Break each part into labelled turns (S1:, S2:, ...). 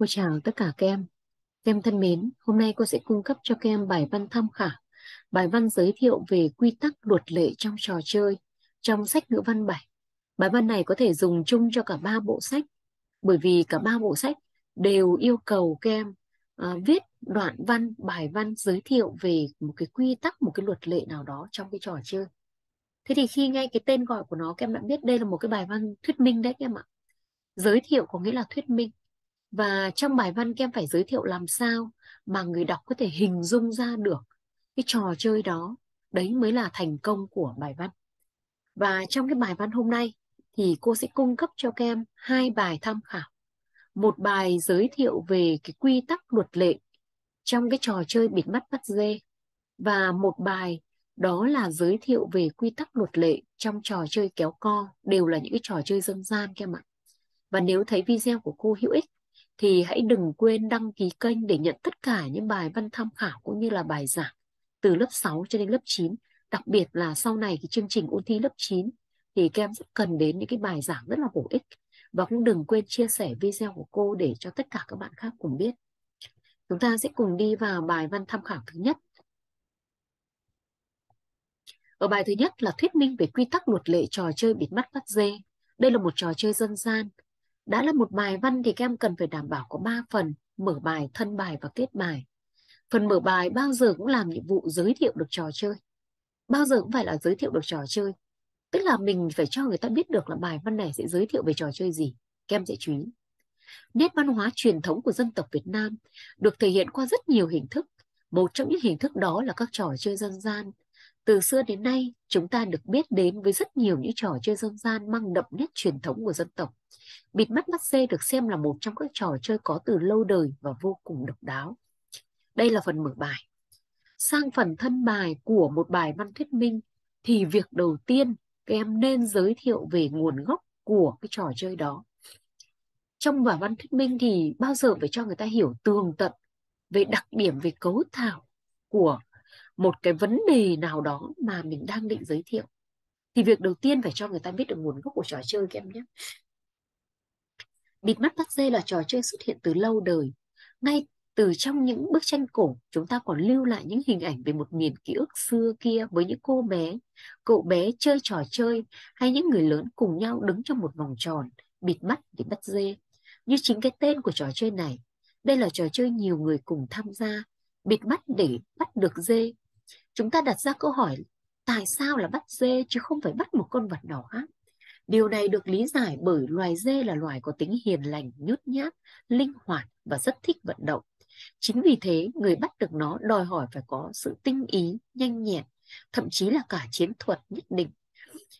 S1: Cô chào tất cả các em. Các em thân mến, hôm nay cô sẽ cung cấp cho các em bài văn tham khảo. Bài văn giới thiệu về quy tắc luật lệ trong trò chơi trong sách ngữ văn 7. Bài văn này có thể dùng chung cho cả ba bộ sách bởi vì cả ba bộ sách đều yêu cầu các em à, viết đoạn văn, bài văn giới thiệu về một cái quy tắc, một cái luật lệ nào đó trong cái trò chơi. Thế thì khi nghe cái tên gọi của nó các em đã biết đây là một cái bài văn thuyết minh đấy các em ạ. Giới thiệu có nghĩa là thuyết minh và trong bài văn kem phải giới thiệu làm sao mà người đọc có thể hình dung ra được cái trò chơi đó đấy mới là thành công của bài văn và trong cái bài văn hôm nay thì cô sẽ cung cấp cho kem hai bài tham khảo một bài giới thiệu về cái quy tắc luật lệ trong cái trò chơi bịt mắt bắt dê và một bài đó là giới thiệu về quy tắc luật lệ trong trò chơi kéo co đều là những cái trò chơi dân gian các em ạ và nếu thấy video của cô hữu ích thì hãy đừng quên đăng ký kênh để nhận tất cả những bài văn tham khảo cũng như là bài giảng từ lớp 6 cho đến lớp 9. Đặc biệt là sau này cái chương trình ôn thi lớp 9 thì các em rất cần đến những cái bài giảng rất là bổ ích. Và cũng đừng quên chia sẻ video của cô để cho tất cả các bạn khác cùng biết. Chúng ta sẽ cùng đi vào bài văn tham khảo thứ nhất. Ở bài thứ nhất là thuyết minh về quy tắc luật lệ trò chơi bịt mắt bắt dê. Đây là một trò chơi dân gian đã là một bài văn thì các em cần phải đảm bảo có 3 phần mở bài thân bài và kết bài phần mở bài bao giờ cũng làm nhiệm vụ giới thiệu được trò chơi bao giờ cũng phải là giới thiệu được trò chơi tức là mình phải cho người ta biết được là bài văn này sẽ giới thiệu về trò chơi gì các em sẽ chú ý nét văn hóa truyền thống của dân tộc Việt Nam được thể hiện qua rất nhiều hình thức một trong những hình thức đó là các trò chơi dân gian từ xưa đến nay, chúng ta được biết đến với rất nhiều những trò chơi dân gian mang đậm nét truyền thống của dân tộc. Bịt mắt mắt dê được xem là một trong các trò chơi có từ lâu đời và vô cùng độc đáo. Đây là phần mở bài. Sang phần thân bài của một bài văn thuyết minh thì việc đầu tiên các em nên giới thiệu về nguồn gốc của cái trò chơi đó. Trong bài văn thuyết minh thì bao giờ phải cho người ta hiểu tường tận về đặc điểm về cấu thảo của một cái vấn đề nào đó mà mình đang định giới thiệu thì việc đầu tiên phải cho người ta biết được nguồn gốc của trò chơi các em nhé bịt mắt bắt dê là trò chơi xuất hiện từ lâu đời ngay từ trong những bức tranh cổ chúng ta còn lưu lại những hình ảnh về một miền ký ức xưa kia với những cô bé cậu bé chơi trò chơi hay những người lớn cùng nhau đứng trong một vòng tròn bịt mắt để bắt dê như chính cái tên của trò chơi này đây là trò chơi nhiều người cùng tham gia bịt mắt để bắt được dê chúng ta đặt ra câu hỏi tại sao là bắt dê chứ không phải bắt một con vật đỏ điều này được lý giải bởi loài dê là loài có tính hiền lành nhút nhát linh hoạt và rất thích vận động chính vì thế người bắt được nó đòi hỏi phải có sự tinh ý nhanh nhẹn thậm chí là cả chiến thuật nhất định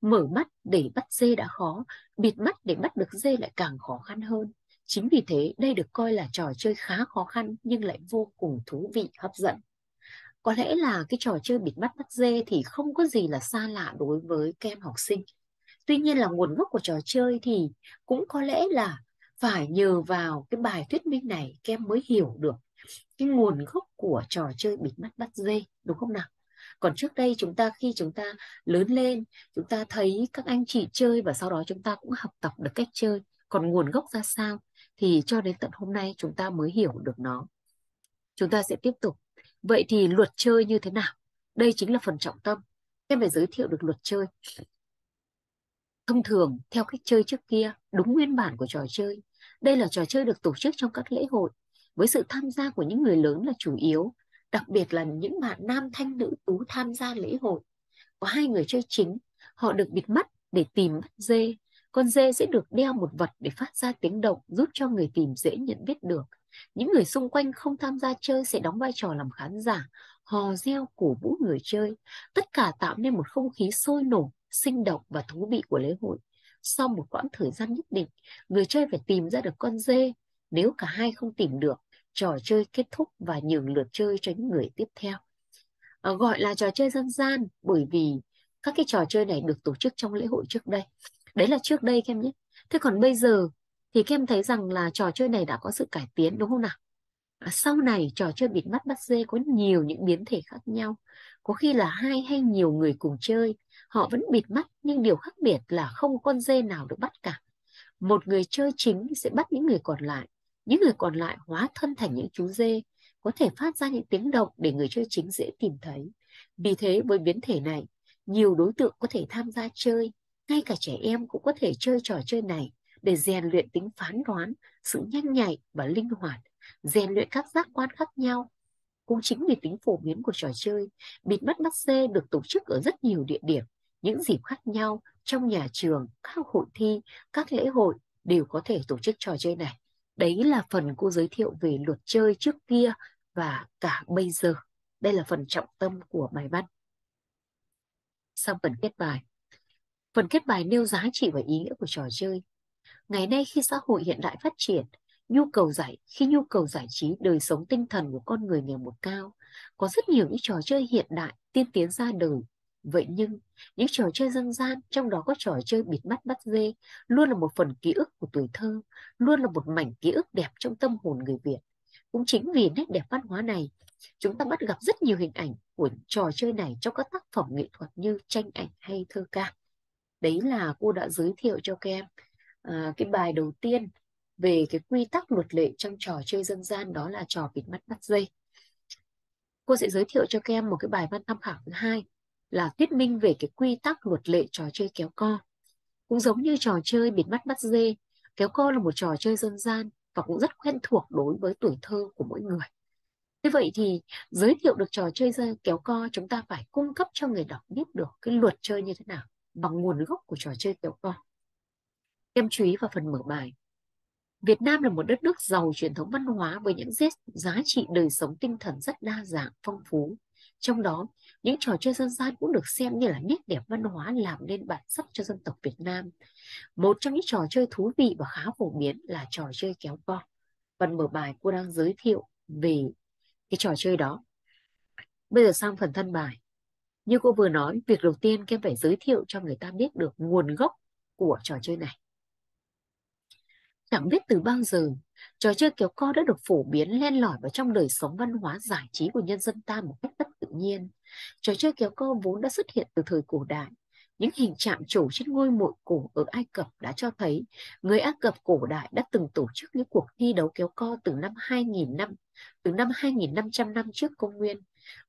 S1: mở mắt để bắt dê đã khó bịt mắt để bắt được dê lại càng khó khăn hơn chính vì thế đây được coi là trò chơi khá khó khăn nhưng lại vô cùng thú vị hấp dẫn có lẽ là cái trò chơi bịt mắt bắt dê thì không có gì là xa lạ đối với các em học sinh tuy nhiên là nguồn gốc của trò chơi thì cũng có lẽ là phải nhờ vào cái bài thuyết minh này các em mới hiểu được cái nguồn gốc của trò chơi bịt mắt bắt dê đúng không nào còn trước đây chúng ta khi chúng ta lớn lên chúng ta thấy các anh chị chơi và sau đó chúng ta cũng học tập được cách chơi còn nguồn gốc ra sao thì cho đến tận hôm nay chúng ta mới hiểu được nó chúng ta sẽ tiếp tục Vậy thì luật chơi như thế nào? Đây chính là phần trọng tâm. Em phải giới thiệu được luật chơi. Thông thường, theo cách chơi trước kia, đúng nguyên bản của trò chơi, đây là trò chơi được tổ chức trong các lễ hội, với sự tham gia của những người lớn là chủ yếu, đặc biệt là những bạn nam thanh nữ tú tham gia lễ hội. Có hai người chơi chính, họ được bịt mắt để tìm mắt dê. Con dê sẽ được đeo một vật để phát ra tiếng động giúp cho người tìm dễ nhận biết được những người xung quanh không tham gia chơi sẽ đóng vai trò làm khán giả, hò reo cổ vũ người chơi. Tất cả tạo nên một không khí sôi nổi, sinh động và thú vị của lễ hội. Sau một quãng thời gian nhất định, người chơi phải tìm ra được con dê. Nếu cả hai không tìm được, trò chơi kết thúc và nhường lượt chơi cho những người tiếp theo. À, gọi là trò chơi dân gian bởi vì các cái trò chơi này được tổ chức trong lễ hội trước đây. Đấy là trước đây em nhé. Thế còn bây giờ thì các em thấy rằng là trò chơi này đã có sự cải tiến đúng không nào à, sau này trò chơi bịt mắt bắt dê có nhiều những biến thể khác nhau có khi là hai hay nhiều người cùng chơi họ vẫn bịt mắt nhưng điều khác biệt là không con dê nào được bắt cả một người chơi chính sẽ bắt những người còn lại những người còn lại hóa thân thành những chú dê có thể phát ra những tiếng động để người chơi chính dễ tìm thấy vì thế với biến thể này nhiều đối tượng có thể tham gia chơi ngay cả trẻ em cũng có thể chơi trò chơi này để rèn luyện tính phán đoán, sự nhanh nhạy và linh hoạt, rèn luyện các giác quan khác nhau. Cũng chính vì tính phổ biến của trò chơi, bịt mắt bắt dê được tổ chức ở rất nhiều địa điểm, những dịp khác nhau trong nhà trường, các hội thi, các lễ hội đều có thể tổ chức trò chơi này. Đấy là phần cô giới thiệu về luật chơi trước kia và cả bây giờ. Đây là phần trọng tâm của bài văn. Sang phần kết bài. Phần kết bài nêu giá trị và ý nghĩa của trò chơi. Ngày nay khi xã hội hiện đại phát triển, nhu cầu giải khi nhu cầu giải trí đời sống tinh thần của con người ngày một cao, có rất nhiều những trò chơi hiện đại tiên tiến ra đời. Vậy nhưng, những trò chơi dân gian, trong đó có trò chơi bịt mắt bắt dê, luôn là một phần ký ức của tuổi thơ, luôn là một mảnh ký ức đẹp trong tâm hồn người Việt. Cũng chính vì nét đẹp văn hóa này, chúng ta bắt gặp rất nhiều hình ảnh của trò chơi này trong các tác phẩm nghệ thuật như tranh ảnh hay thơ ca. Đấy là cô đã giới thiệu cho các em À, cái bài đầu tiên về cái quy tắc luật lệ trong trò chơi dân gian đó là trò bịt mắt bắt dây cô sẽ giới thiệu cho các em một cái bài văn tham khảo thứ hai là thuyết minh về cái quy tắc luật lệ trò chơi kéo co cũng giống như trò chơi bịt mắt bắt dê kéo co là một trò chơi dân gian và cũng rất quen thuộc đối với tuổi thơ của mỗi người thế vậy thì giới thiệu được trò chơi kéo co chúng ta phải cung cấp cho người đọc biết được cái luật chơi như thế nào bằng nguồn gốc của trò chơi kéo co Em chú ý vào phần mở bài. Việt Nam là một đất nước giàu truyền thống văn hóa với những giá trị đời sống tinh thần rất đa dạng, phong phú. Trong đó, những trò chơi dân gian cũng được xem như là nét đẹp văn hóa làm nên bản sắc cho dân tộc Việt Nam. Một trong những trò chơi thú vị và khá phổ biến là trò chơi kéo co. Phần mở bài cô đang giới thiệu về cái trò chơi đó. Bây giờ sang phần thân bài. Như cô vừa nói, việc đầu tiên kem phải giới thiệu cho người ta biết được nguồn gốc của trò chơi này. Chẳng biết từ bao giờ, trò chơi kéo co đã được phổ biến len lỏi vào trong đời sống văn hóa giải trí của nhân dân ta một cách bất tự nhiên. Trò chơi kéo co vốn đã xuất hiện từ thời cổ đại. Những hình chạm trổ trên ngôi mộ cổ ở Ai Cập đã cho thấy người Ai Cập cổ đại đã từng tổ chức những cuộc thi đấu kéo co từ năm 2000 năm, từ năm 2500 năm trước công nguyên.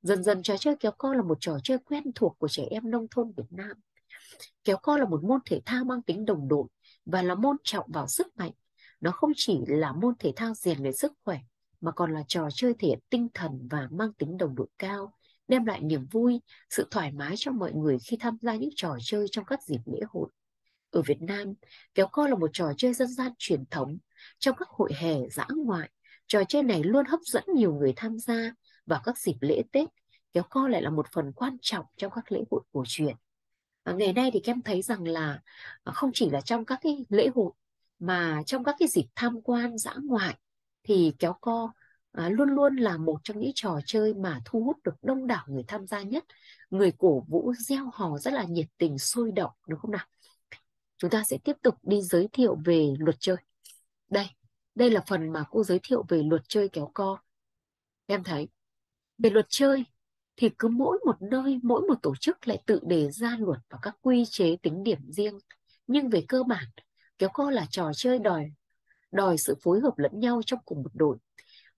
S1: Dần dần trò chơi kéo co là một trò chơi quen thuộc của trẻ em nông thôn Việt Nam. Kéo co là một môn thể thao mang tính đồng đội và là môn trọng vào sức mạnh nó không chỉ là môn thể thao rèn luyện sức khỏe, mà còn là trò chơi thể tinh thần và mang tính đồng đội cao, đem lại niềm vui, sự thoải mái cho mọi người khi tham gia những trò chơi trong các dịp lễ hội. Ở Việt Nam, kéo co là một trò chơi dân gian truyền thống. Trong các hội hè dã ngoại, trò chơi này luôn hấp dẫn nhiều người tham gia vào các dịp lễ Tết. Kéo co lại là một phần quan trọng trong các lễ hội cổ truyền. À, ngày nay thì kem thấy rằng là à, không chỉ là trong các cái lễ hội mà trong các cái dịp tham quan dã ngoại thì kéo co à, luôn luôn là một trong những trò chơi mà thu hút được đông đảo người tham gia nhất người cổ vũ gieo hò rất là nhiệt tình sôi động đúng không nào chúng ta sẽ tiếp tục đi giới thiệu về luật chơi đây đây là phần mà cô giới thiệu về luật chơi kéo co em thấy về luật chơi thì cứ mỗi một nơi mỗi một tổ chức lại tự đề ra luật và các quy chế tính điểm riêng nhưng về cơ bản kéo co là trò chơi đòi đòi sự phối hợp lẫn nhau trong cùng một đội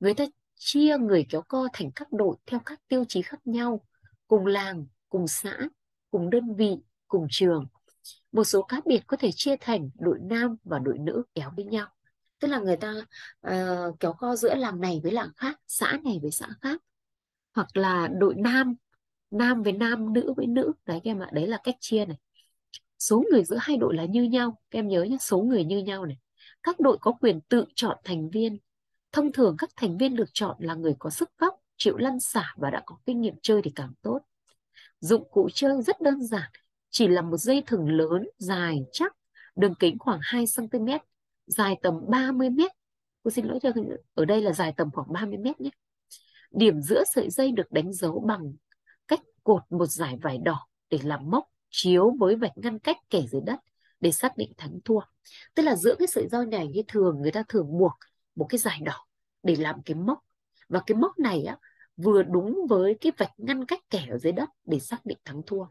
S1: người ta chia người kéo co thành các đội theo các tiêu chí khác nhau cùng làng cùng xã cùng đơn vị cùng trường một số cá biệt có thể chia thành đội nam và đội nữ kéo với nhau tức là người ta uh, kéo co giữa làng này với làng khác xã này với xã khác hoặc là đội nam nam với nam nữ với nữ đấy các em ạ đấy là cách chia này số người giữa hai đội là như nhau các em nhớ nhé số người như nhau này các đội có quyền tự chọn thành viên thông thường các thành viên được chọn là người có sức góc chịu lăn xả và đã có kinh nghiệm chơi thì càng tốt dụng cụ chơi rất đơn giản chỉ là một dây thừng lớn dài chắc đường kính khoảng 2 cm dài tầm 30 m cô xin lỗi cho ở đây là dài tầm khoảng 30 m nhé điểm giữa sợi dây được đánh dấu bằng cách cột một dải vải đỏ để làm móc chiếu với vạch ngăn cách kẻ dưới đất để xác định thắng thua tức là giữa cái sợi roi này như thường người ta thường buộc một cái dài đỏ để làm cái mốc và cái mốc này á vừa đúng với cái vạch ngăn cách kẻ ở dưới đất để xác định thắng thua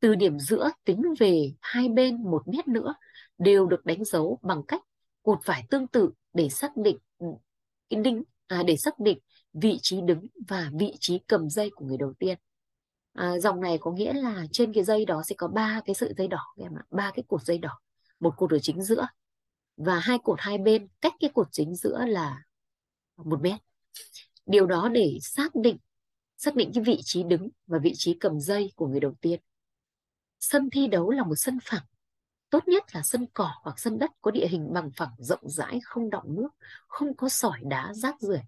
S1: từ điểm giữa tính về hai bên một mét nữa đều được đánh dấu bằng cách cột vải tương tự để xác định ừ, cái đinh à, để xác định vị trí đứng và vị trí cầm dây của người đầu tiên à, dòng này có nghĩa là trên cái dây đó sẽ có ba cái sợi dây đỏ em ạ ba cái cột dây đỏ một cột ở chính giữa và hai cột hai bên cách cái cột chính giữa là một mét điều đó để xác định xác định cái vị trí đứng và vị trí cầm dây của người đầu tiên sân thi đấu là một sân phẳng tốt nhất là sân cỏ hoặc sân đất có địa hình bằng phẳng rộng rãi không đọng nước không có sỏi đá rác rưởi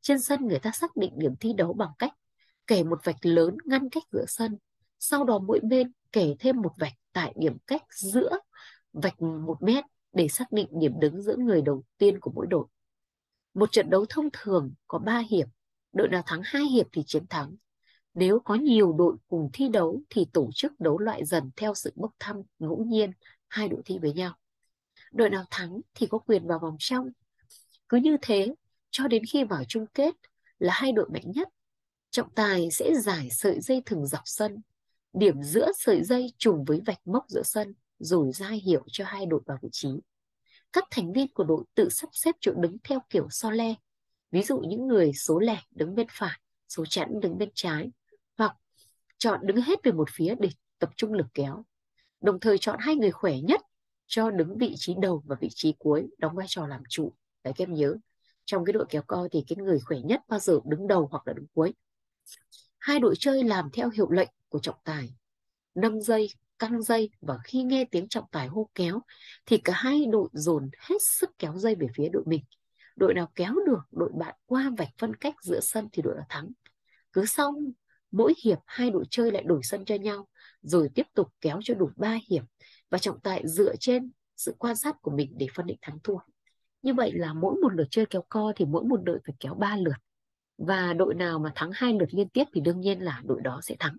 S1: trên sân người ta xác định điểm thi đấu bằng cách kẻ một vạch lớn ngăn cách giữa sân, sau đó mỗi bên kẻ thêm một vạch tại điểm cách giữa vạch một mét để xác định điểm đứng giữa người đầu tiên của mỗi đội. Một trận đấu thông thường có 3 hiệp, đội nào thắng 2 hiệp thì chiến thắng. Nếu có nhiều đội cùng thi đấu thì tổ chức đấu loại dần theo sự bốc thăm ngẫu nhiên hai đội thi với nhau. Đội nào thắng thì có quyền vào vòng trong. Cứ như thế, cho đến khi vào chung kết là hai đội mạnh nhất trọng tài sẽ giải sợi dây thừng dọc sân, điểm giữa sợi dây trùng với vạch mốc giữa sân, rồi ra hiệu cho hai đội vào vị trí. Các thành viên của đội tự sắp xếp chỗ đứng theo kiểu so le, ví dụ những người số lẻ đứng bên phải, số chẵn đứng bên trái, hoặc chọn đứng hết về một phía để tập trung lực kéo. Đồng thời chọn hai người khỏe nhất cho đứng vị trí đầu và vị trí cuối, đóng vai trò làm trụ. Đấy các em nhớ, trong cái đội kéo co thì cái người khỏe nhất bao giờ đứng đầu hoặc là đứng cuối Hai đội chơi làm theo hiệu lệnh của trọng tài, nâng dây, căng dây và khi nghe tiếng trọng tài hô kéo thì cả hai đội dồn hết sức kéo dây về phía đội mình. Đội nào kéo được đội bạn qua vạch phân cách giữa sân thì đội đó thắng. Cứ xong mỗi hiệp hai đội chơi lại đổi sân cho nhau rồi tiếp tục kéo cho đủ ba hiệp và trọng tài dựa trên sự quan sát của mình để phân định thắng thua. Như vậy là mỗi một lượt chơi kéo co thì mỗi một đội phải kéo 3 lượt và đội nào mà thắng hai lượt liên tiếp thì đương nhiên là đội đó sẽ thắng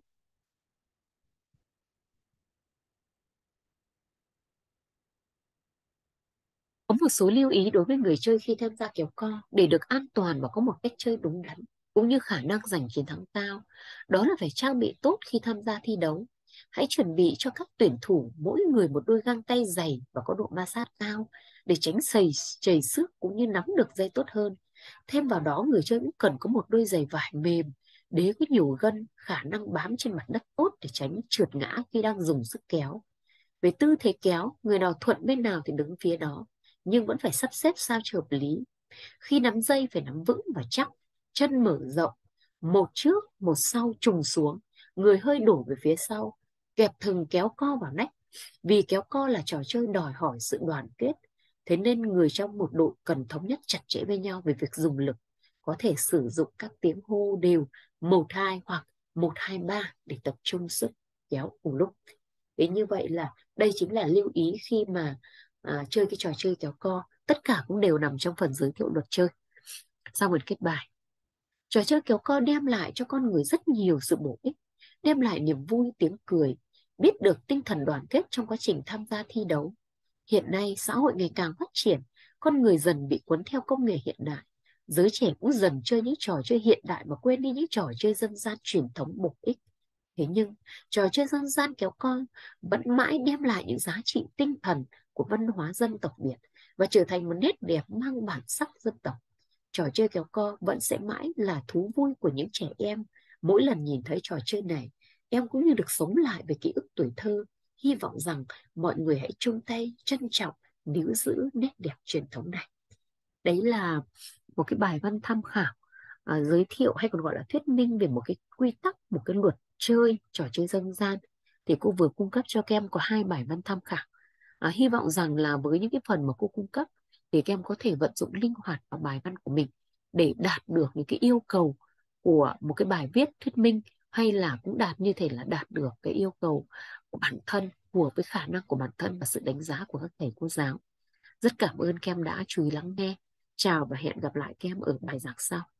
S1: có một số lưu ý đối với người chơi khi tham gia kéo co để được an toàn và có một cách chơi đúng đắn cũng như khả năng giành chiến thắng cao đó là phải trang bị tốt khi tham gia thi đấu hãy chuẩn bị cho các tuyển thủ mỗi người một đôi găng tay dày và có độ ma sát cao để tránh sầy chảy xước cũng như nắm được dây tốt hơn Thêm vào đó người chơi cũng cần có một đôi giày vải mềm, đế có nhiều gân, khả năng bám trên mặt đất tốt để tránh trượt ngã khi đang dùng sức kéo. Về tư thế kéo, người nào thuận bên nào thì đứng phía đó, nhưng vẫn phải sắp xếp sao cho hợp lý. Khi nắm dây phải nắm vững và chắc, chân mở rộng, một trước, một sau trùng xuống, người hơi đổ về phía sau, kẹp thừng kéo co vào nách. Vì kéo co là trò chơi đòi hỏi sự đoàn kết, thế nên người trong một đội cần thống nhất chặt chẽ với nhau về việc dùng lực có thể sử dụng các tiếng hô đều một hai hoặc một hai ba để tập trung sức kéo cùng lúc thế như vậy là đây chính là lưu ý khi mà à, chơi cái trò chơi kéo co tất cả cũng đều nằm trong phần giới thiệu luật chơi sau phần kết bài trò chơi kéo co đem lại cho con người rất nhiều sự bổ ích đem lại niềm vui tiếng cười biết được tinh thần đoàn kết trong quá trình tham gia thi đấu Hiện nay xã hội ngày càng phát triển, con người dần bị cuốn theo công nghệ hiện đại. Giới trẻ cũng dần chơi những trò chơi hiện đại mà quên đi những trò chơi dân gian truyền thống bổ ích. Thế nhưng, trò chơi dân gian kéo co vẫn mãi đem lại những giá trị tinh thần của văn hóa dân tộc Việt và trở thành một nét đẹp mang bản sắc dân tộc. Trò chơi kéo co vẫn sẽ mãi là thú vui của những trẻ em. Mỗi lần nhìn thấy trò chơi này, em cũng như được sống lại về ký ức tuổi thơ hy vọng rằng mọi người hãy chung tay trân trọng níu giữ nét đẹp truyền thống này đấy là một cái bài văn tham khảo à, giới thiệu hay còn gọi là thuyết minh về một cái quy tắc một cái luật chơi trò chơi dân gian thì cô vừa cung cấp cho các em có hai bài văn tham khảo à, hy vọng rằng là với những cái phần mà cô cung cấp thì các em có thể vận dụng linh hoạt vào bài văn của mình để đạt được những cái yêu cầu của một cái bài viết thuyết minh hay là cũng đạt như thể là đạt được cái yêu cầu của bản thân phù hợp với khả năng của bản thân và sự đánh giá của các thầy cô giáo rất cảm ơn kem đã chú ý lắng nghe chào và hẹn gặp lại kem ở bài giảng sau